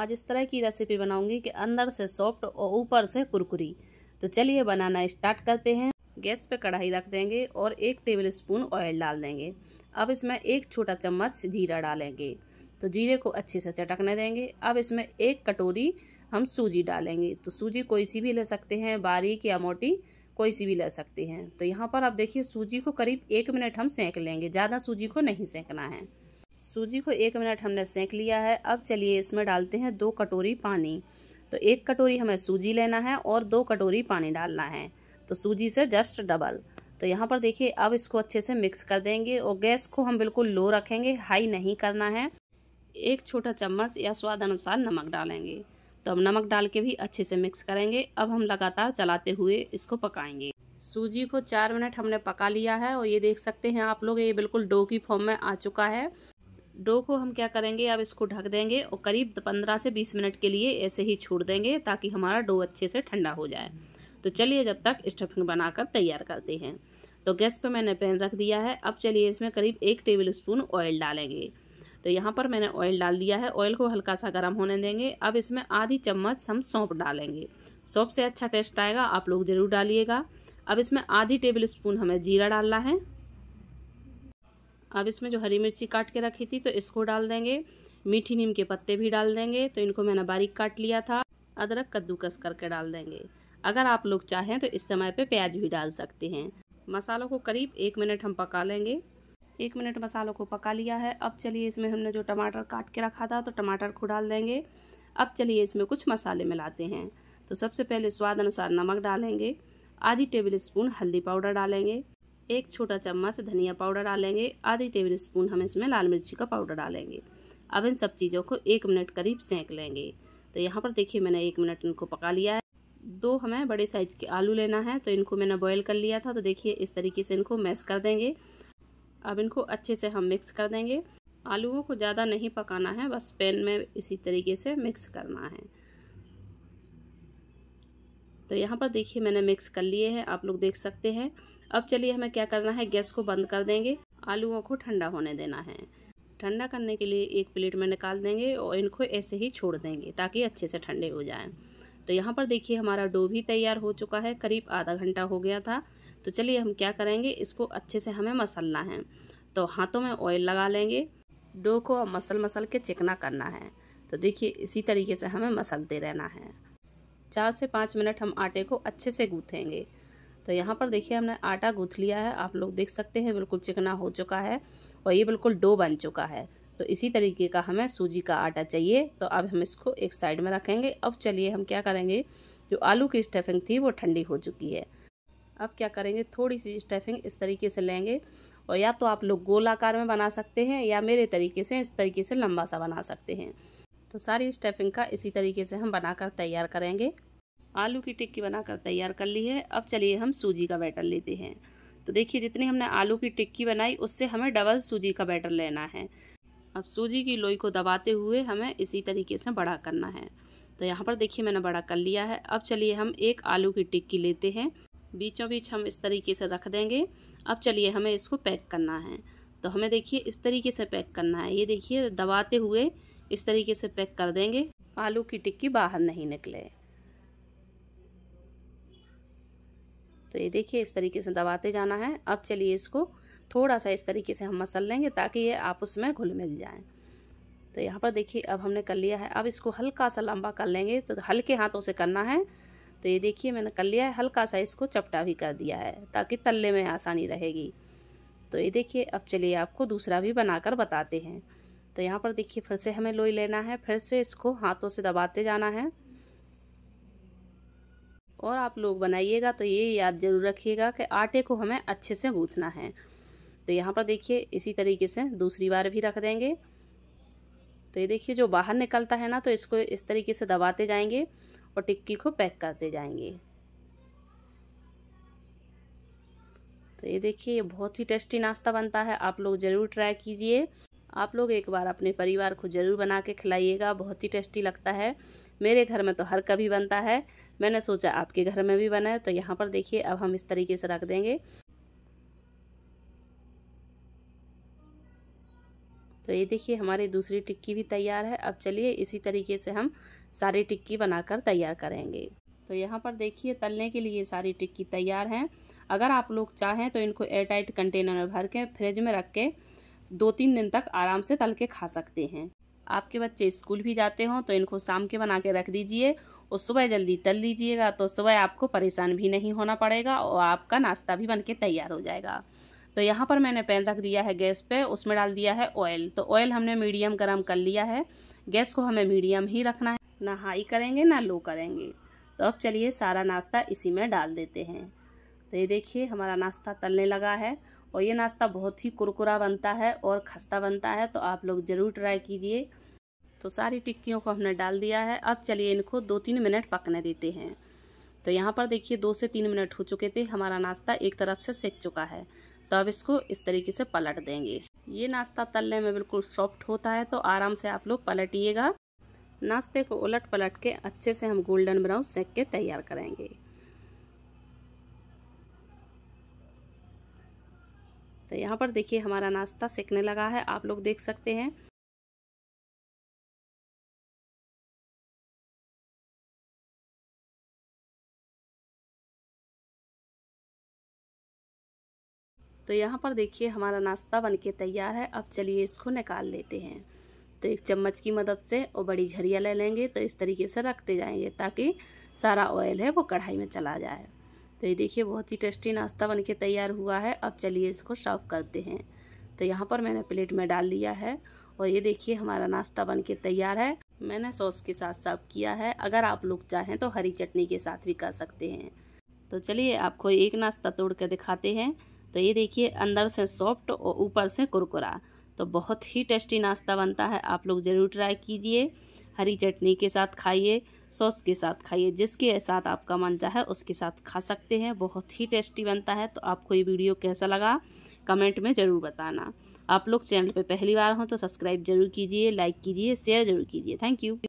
आज इस तरह की रेसिपी बनाऊंगी कि अंदर से सॉफ्ट और ऊपर से कुरकुरी तो चलिए बनाना स्टार्ट करते हैं गैस पे कढ़ाई रख देंगे और एक टेबल स्पून ऑयल डाल देंगे अब इसमें एक छोटा चम्मच जीरा डालेंगे तो जीरे को अच्छे से चटकने देंगे अब इसमें एक कटोरी हम सूजी डालेंगे तो सूजी कोई सी भी ले सकते हैं बारीक या मोटी कोई सी भी ले सकते हैं तो यहाँ पर आप देखिए सूजी को करीब एक मिनट हम सेंक लेंगे ज़्यादा सूजी को नहीं सेंकना है सूजी को एक मिनट हमने सेंक लिया है अब चलिए इसमें डालते हैं दो कटोरी पानी तो एक कटोरी हमें सूजी लेना है और दो कटोरी पानी डालना है तो सूजी से जस्ट डबल तो यहाँ पर देखिए अब इसको अच्छे से मिक्स कर देंगे और गैस को हम बिल्कुल लो रखेंगे हाई नहीं करना है एक छोटा चम्मच या स्वाद अनुसार नमक डालेंगे तो हम नमक डाल के भी अच्छे से मिक्स करेंगे अब हम लगातार चलाते हुए इसको पकाएंगे सूजी को चार मिनट हमने पका लिया है और ये देख सकते हैं आप लोग ये बिल्कुल डो की फॉर्म में आ चुका है डो को हम क्या करेंगे अब इसको ढक देंगे और करीब पंद्रह से बीस मिनट के लिए ऐसे ही छोड़ देंगे ताकि हमारा डो अच्छे से ठंडा हो जाए तो चलिए जब तक स्टफिंग बनाकर तैयार करते हैं तो गैस पर मैंने पैन रख दिया है अब चलिए इसमें करीब एक टेबल स्पून ऑयल डालेंगे तो यहाँ पर मैंने ऑयल डाल दिया है ऑयल को हल्का सा गर्म होने देंगे अब इसमें आधी चम्मच हम सौंप डालेंगे सौंप से अच्छा टेस्ट आएगा आप लोग ज़रूर डालिएगा अब इसमें आधी टेबल स्पून हमें जीरा डालना है अब इसमें जो हरी मिर्ची काट के रखी थी तो इसको डाल देंगे मीठी नीम के पत्ते भी डाल देंगे तो इनको मैंने बारीक काट लिया था अदरक कद्दूकस करके डाल देंगे अगर आप लोग चाहें तो इस समय पे प्याज भी डाल सकते हैं मसालों को करीब एक मिनट हम पका लेंगे एक मिनट मसालों को पका लिया है अब चलिए इसमें हमने जो टमाटर काट के रखा था तो टमाटर को डाल देंगे अब चलिए इसमें कुछ मसाले मिलाते हैं तो सबसे पहले स्वाद अनुसार नमक डालेंगे आधी टेबल स्पून हल्दी पाउडर डालेंगे एक छोटा चम्मच धनिया पाउडर डालेंगे आधी टेबल स्पून हम इसमें लाल मिर्ची का पाउडर डालेंगे अब इन सब चीज़ों को एक मिनट करीब सेंक लेंगे तो यहाँ पर देखिए मैंने एक मिनट इनको पका लिया है दो हमें बड़े साइज के आलू लेना है तो इनको मैंने बॉयल कर लिया था तो देखिए इस तरीके से इनको मैश कर देंगे अब इनको अच्छे से हम मिक्स कर देंगे आलूओं को ज़्यादा नहीं पकाना है बस पैन में इसी तरीके से मिक्स करना है तो यहाँ पर देखिए मैंने मिक्स कर लिए हैं आप लोग देख सकते हैं अब चलिए हमें क्या करना है गैस को बंद कर देंगे आलूओं को ठंडा होने देना है ठंडा करने के लिए एक प्लेट में निकाल देंगे और इनको ऐसे ही छोड़ देंगे ताकि अच्छे से ठंडे हो जाएं तो यहाँ पर देखिए हमारा डो भी तैयार हो चुका है करीब आधा घंटा हो गया था तो चलिए हम क्या करेंगे इसको अच्छे से हमें मसलना है तो हाथों में ऑयल लगा लेंगे डो को मसल मसल के चिकना करना है तो देखिए इसी तरीके से हमें मसलते रहना है चार से पाँच मिनट हम आटे को अच्छे से गूँथेंगे तो यहाँ पर देखिए हमने आटा गूँथ लिया है आप लोग देख सकते हैं बिल्कुल चिकना हो चुका है और ये बिल्कुल डो बन चुका है तो इसी तरीके का हमें सूजी का आटा चाहिए तो अब हम इसको एक साइड में रखेंगे अब चलिए हम क्या करेंगे जो आलू की स्टफिंग थी वो ठंडी हो चुकी है अब क्या करेंगे थोड़ी सी स्टफिंग इस तरीके से लेंगे और या तो आप लोग गोल आकार में बना सकते हैं या मेरे तरीके से इस तरीके से लंबा सा बना सकते हैं तो सारी स्टफिंग का इसी तरीके से हम बनाकर तैयार करेंगे आलू की टिक्की बनाकर तैयार कर ली है अब चलिए हम सूजी का बैटर लेते हैं तो देखिए जितनी हमने आलू की टिक्की बनाई उससे हमें डबल सूजी का बैटर लेना है अब सूजी की लोई को दबाते हुए हमें इसी तरीके से बड़ा करना है तो यहाँ पर देखिए मैंने बड़ा कर लिया है अब चलिए हम एक आलू की टिक्की लेते हैं बीचों बीच हम इस तरीके से रख देंगे अब चलिए हमें इसको पैक करना है तो हमें देखिए इस तरीके से पैक करना है ये देखिए दबाते हुए इस तरीके से पैक कर देंगे आलू की टिक्की बाहर नहीं निकले तो ये देखिए इस तरीके से दबाते जाना है अब चलिए इसको थोड़ा सा इस तरीके से हम मसल लेंगे ताकि ये आपस में घुल मिल जाए तो यहाँ पर देखिए अब हमने कर लिया है अब इसको हल्का सा लंबा कर लेंगे तो हल्के हाथों से करना है तो ये देखिए मैंने कर लिया है हल्का सा इसको चपटा भी कर दिया है ताकि तलने में आसानी रहेगी तो ये देखिए अब चलिए आपको दूसरा भी बनाकर बताते हैं तो यहाँ पर देखिए फिर से हमें लोई लेना है फिर से इसको हाथों से दबाते जाना है और आप लोग बनाइएगा तो ये याद जरूर रखिएगा कि आटे को हमें अच्छे से गूँथना है तो यहाँ पर देखिए इसी तरीके से दूसरी बार भी रख देंगे तो ये देखिए जो बाहर निकलता है ना तो इसको इस तरीके से दबाते जाएंगे और टिक्की को पैक करते जाएंगे तो ये देखिए ये बहुत ही टेस्टी नाश्ता बनता है आप लोग ज़रूर ट्राई कीजिए आप लोग एक बार अपने परिवार को ज़रूर बना के खिलाइएगा बहुत ही टेस्टी लगता है मेरे घर में तो हर कभी बनता है मैंने सोचा आपके घर में भी बना है तो यहाँ पर देखिए अब हम इस तरीके से रख देंगे तो ये देखिए हमारी दूसरी टिक्की भी तैयार है अब चलिए इसी तरीके से हम सारी टिक्की बनाकर तैयार करेंगे तो यहाँ पर देखिए तलने के लिए सारी टिक्की तैयार हैं अगर आप लोग चाहें तो इनको एयरटाइट कंटेनर में भर के फ्रिज में रख के दो तीन दिन तक आराम से तल के खा सकते हैं आपके बच्चे स्कूल भी जाते हों तो इनको शाम के बना के रख दीजिए और सुबह जल्दी तल लीजिएगा तो सुबह आपको परेशान भी नहीं होना पड़ेगा और आपका नाश्ता भी बन के तैयार हो जाएगा तो यहाँ पर मैंने पैन रख दिया है गैस पे उसमें डाल दिया है ऑयल तो ऑयल हमने मीडियम गर्म कर लिया है गैस को हमें मीडियम ही रखना है ना हाई करेंगे ना लो करेंगे तो अब चलिए सारा नाश्ता इसी में डाल देते हैं तो ये देखिए हमारा नाश्ता तलने लगा है और ये नाश्ता बहुत ही कुरकुरा बनता है और खस्ता बनता है तो आप लोग ज़रूर ट्राई कीजिए तो सारी टिक्कियों को हमने डाल दिया है अब चलिए इनको दो तीन मिनट पकने देते हैं तो यहाँ पर देखिए दो से तीन मिनट हो चुके थे हमारा नाश्ता एक तरफ से सेक चुका है तो अब इसको इस तरीके से पलट देंगे ये नाश्ता तलने में बिल्कुल सॉफ्ट होता है तो आराम से आप लोग पलटिएगा नाश्ते को उलट पलट के अच्छे से हम गोल्डन ब्राउन सेक के तैयार करेंगे तो यहाँ पर देखिए हमारा नाश्ता सेकने लगा है आप लोग देख सकते हैं तो यहाँ पर देखिए हमारा नाश्ता बनके तैयार है अब चलिए इसको निकाल लेते हैं तो एक चम्मच की मदद से और बड़ी झरिया ले लेंगे तो इस तरीके से रखते जाएंगे ताकि सारा ऑयल है वो कढ़ाई में चला जाए तो ये देखिए बहुत ही टेस्टी नाश्ता बनके तैयार हुआ है अब चलिए इसको सर्व करते हैं तो यहाँ पर मैंने प्लेट में डाल लिया है और ये देखिए हमारा नाश्ता के तैयार है मैंने सॉस के साथ सर्व किया है अगर आप लोग चाहें तो हरी चटनी के साथ भी कर सकते हैं तो चलिए आपको एक नाश्ता तोड़ कर दिखाते हैं तो ये देखिए अंदर से सॉफ्ट और ऊपर से कुरकुरा तो बहुत ही टेस्टी नाश्ता बनता है आप लोग ज़रूर ट्राई कीजिए हरी चटनी के साथ खाइए सॉस के साथ खाइए जिसके साथ आपका मन चाहे उसके साथ खा सकते हैं बहुत ही टेस्टी बनता है तो आपको ये वीडियो कैसा लगा कमेंट में ज़रूर बताना आप लोग चैनल पर पहली बार हों तो सब्सक्राइब जरूर कीजिए लाइक कीजिए शेयर जरूर कीजिए थैंक यू